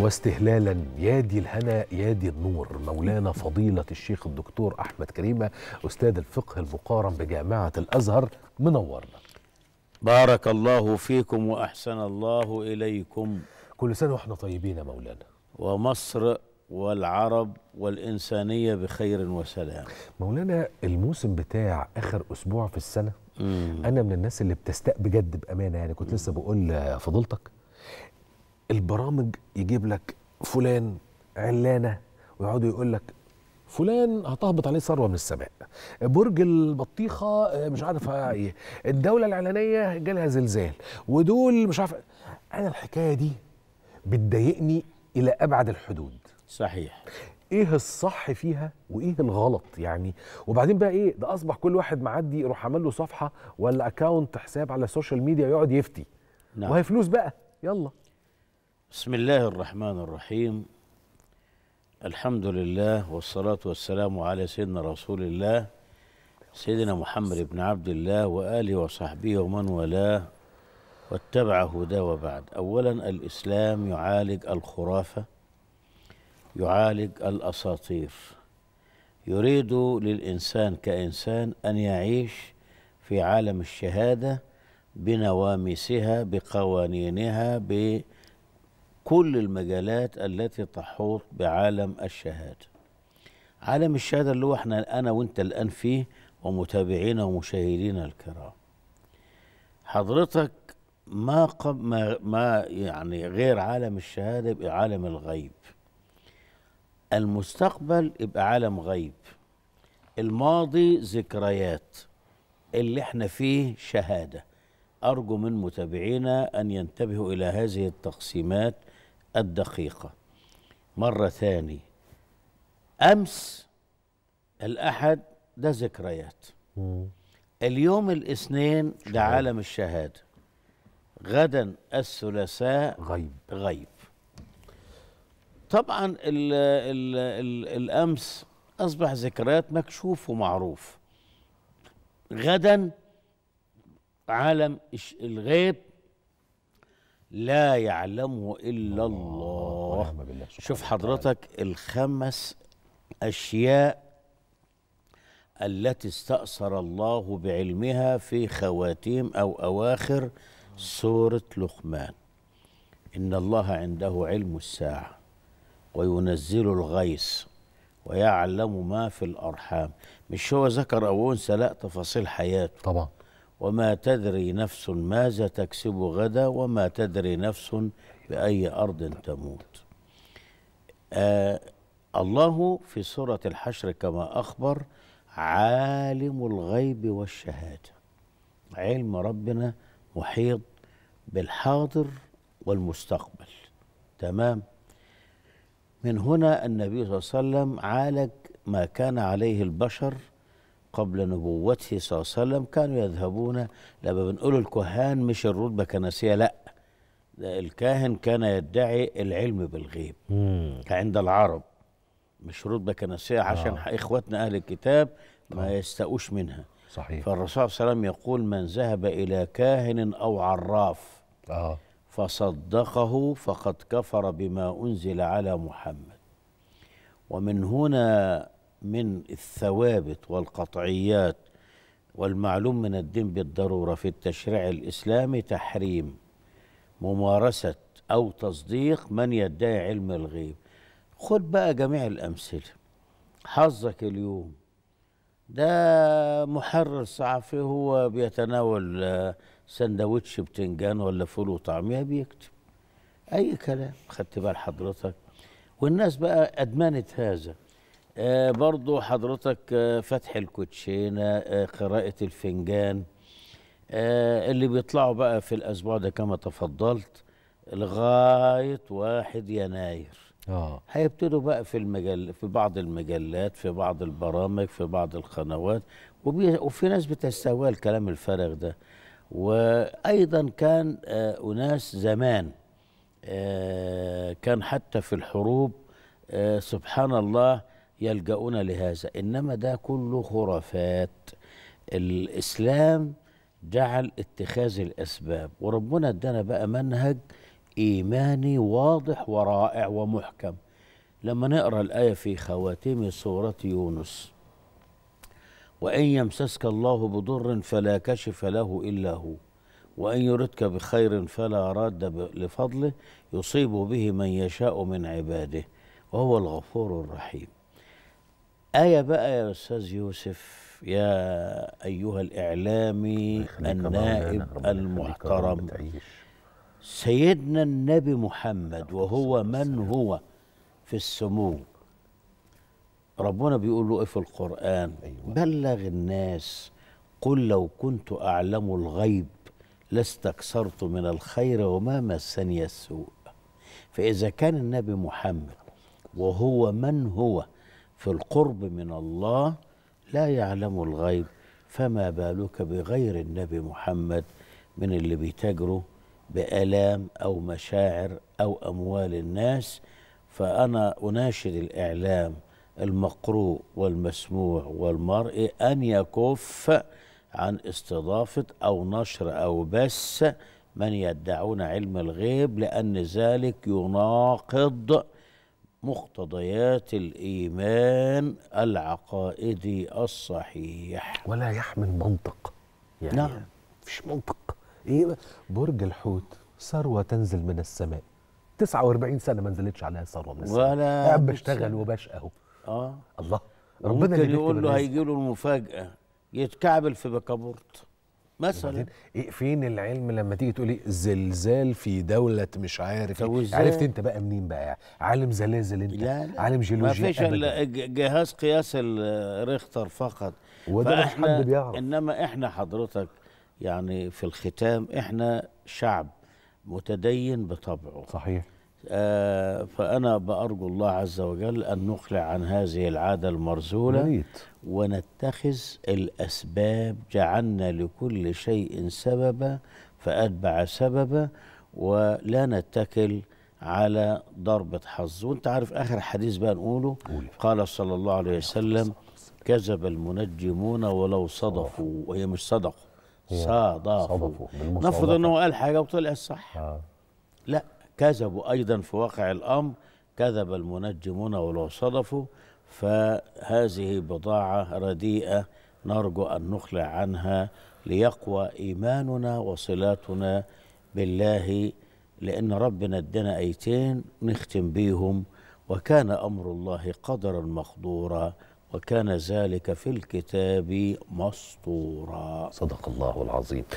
واستهلالا يادي الهنا يادي النور مولانا فضيلة الشيخ الدكتور أحمد كريمة أستاذ الفقه المقارن بجامعة الأزهر منورنا بارك الله فيكم وأحسن الله إليكم كل سنة وإحنا طيبين يا مولانا ومصر والعرب والإنسانية بخير وسلام مولانا الموسم بتاع آخر أسبوع في السنة مم. أنا من الناس اللي بتستاء بجد بأمانة يعني كنت لسه بقول فضلتك البرامج يجيب لك فلان علانه ويقعدوا يقول لك فلان هتهبط عليه ثروه من السماء برج البطيخه آه، مش عارف ايه الدوله الاعلانيه جالها زلزال ودول مش عارف انا الحكايه دي بتضايقني الى ابعد الحدود صحيح ايه الصح فيها وايه الغلط يعني وبعدين بقى ايه ده اصبح كل واحد معدي يروح عامل له صفحه ولا اكونت حساب على السوشيال ميديا يقعد يفتي نعم. وهي فلوس بقى يلا بسم الله الرحمن الرحيم الحمد لله والصلاة والسلام على سيدنا رسول الله سيدنا محمد بن عبد الله وآله وصحبه ومن والاه واتبع هداه وبعد أولا الإسلام يعالج الخرافة يعالج الأساطير يريد للإنسان كإنسان أن يعيش في عالم الشهادة بنواميسها بقوانينها بقوانينها كل المجالات التي تحوط بعالم الشهاده عالم الشهاده اللي هو احنا انا وانت الان فيه ومتابعينا ومشاهدينا الكرام حضرتك ما قب ما, ما يعني غير عالم الشهاده يبقى عالم الغيب المستقبل يبقى عالم غيب الماضي ذكريات اللي احنا فيه شهاده ارجو من متابعينا ان ينتبهوا الى هذه التقسيمات الدقيقة مرة ثاني أمس الأحد ده ذكريات اليوم الاثنين ده عالم الشهادة غدا الثلاثاء غيب غيب طبعا ال ال الـ الأمس أصبح ذكريات مكشوف ومعروف غدا عالم الغيب لا يعلمه إلا الله شوف حضرتك الخمس أشياء التي استأثر الله بعلمها في خواتيم أو أواخر سورة لقمان إن الله عنده علم الساعة وينزل الغيث ويعلم ما في الأرحام مش هو ذكر أو أنثى لا تفاصيل حياته طبعا وما تدري نفس ماذا تكسب غدا وما تدري نفس بأي أرض تموت آه الله في سورة الحشر كما أخبر عالم الغيب والشهادة علم ربنا محيط بالحاضر والمستقبل تمام من هنا النبي صلى الله عليه وسلم عالج ما كان عليه البشر قبل نبوته صلى الله عليه وسلم كانوا يذهبون لما بنقول الكهان مش الرتبة كنسية لا الكاهن كان يدعي العلم بالغيب عند العرب مش رتبة كنسية عشان آه. إخواتنا أهل الكتاب ما آه. يستقوش منها صحيح فالرسول صلى الله عليه وسلم يقول من ذهب إلى كاهن أو عراف آه. فصدقه فقد كفر بما أنزل على محمد ومن هنا من الثوابت والقطعيات والمعلوم من الدين بالضروره في التشريع الاسلامي تحريم ممارسه او تصديق من يدعي علم الغيب خد بقى جميع الامثله حظك اليوم ده محرر صحفي هو بيتناول آه، سندوتش بتنجان ولا فول وطعميه بيكتب اي كلام خدت بال حضرتك والناس بقى ادمنت هذا آه، برضو حضرتك آه، فتح الكوتشينة آه، قراءة الفنجان اللي بيطلعوا بقى في الأسبوع ده كما تفضلت لغاية واحد يناير آه. هيبتدوا بقى في المجل في بعض المجلات في بعض البرامج في بعض القنوات وبي... وفي ناس بتستهوى الكلام الفارغ ده وايضا كان آه اناس زمان آه كان حتى في الحروب آه سبحان الله يلجؤون لهذا انما ده كله خرافات الاسلام جعل اتخاذ الاسباب وربنا ادانا بقى منهج ايماني واضح ورائع ومحكم لما نقرا الايه في خواتيم سوره يونس وان يمسسك الله بضر فلا كشف له الا هو وان يردك بخير فلا راد لفضله يصيب به من يشاء من عباده وهو الغفور الرحيم آية بقى يا أستاذ يوسف يا أيها الإعلامي النائب المحترم سيدنا النبي محمد وهو من هو في السمو ربنا بيقول له إيه في القرآن أيوة. بلغ الناس قل لو كنت أعلم الغيب لاستكثرت من الخير وما مسني السوء فإذا كان النبي محمد وهو من هو في القرب من الله لا يعلم الغيب فما بالك بغير النبي محمد من اللي بيتاجروا بآلام أو مشاعر أو أموال الناس فأنا أناشد الإعلام المقروء والمسموع والمرئي أن يكف عن استضافة أو نشر أو بث من يدعون علم الغيب لأن ذلك يناقض مقتضيات الايمان العقائدي الصحيح ولا يحمل منطق يعني نعم مفيش منطق ايه برج الحوت ثروه تنزل من السماء 49 سنه ما نزلتش عليها ثروه من السماء ولا بشتغل وبشقى اهو اه الله ربنا يقول له هيجي له المفاجاه يتكعبل في بكابورت مثلا ايه فين العلم لما تيجي تقولي زلزال في دوله مش عارف إيه عرفت انت بقى منين بقى يعني عالم زلازل انت لا لا عالم جيولوجيا ما فيش جهاز قياس الريختر فقط وده مش حد بيعرف انما احنا حضرتك يعني في الختام احنا شعب متدين بطبعه صحيح آه، فأنا بأرجو الله عز وجل أن نقلع عن هذه العادة المرذولة ميت. ونتخذ الأسباب جعلنا لكل شيء سببا فأتبع سببا ولا نتكل على ضربة حظ وانت عارف آخر حديث بقى نقوله قولي. قال صلى الله عليه وسلم كذب المنجمون ولو صدقوا وهي مش صدقوا صادفوا نفرض أنه قال حاجة وطلع الصح آه. لا كذبوا أيضا في واقع الأمر كذب المنجمون ولو صدفوا فهذه بضاعة رديئة نرجو أن نخلع عنها ليقوى إيماننا وصلاتنا بالله لأن ربنا ادنا آيتين نختم بيهم وكان أمر الله قدرا مقدورا وكان ذلك في الكتاب مسطورا صدق الله العظيم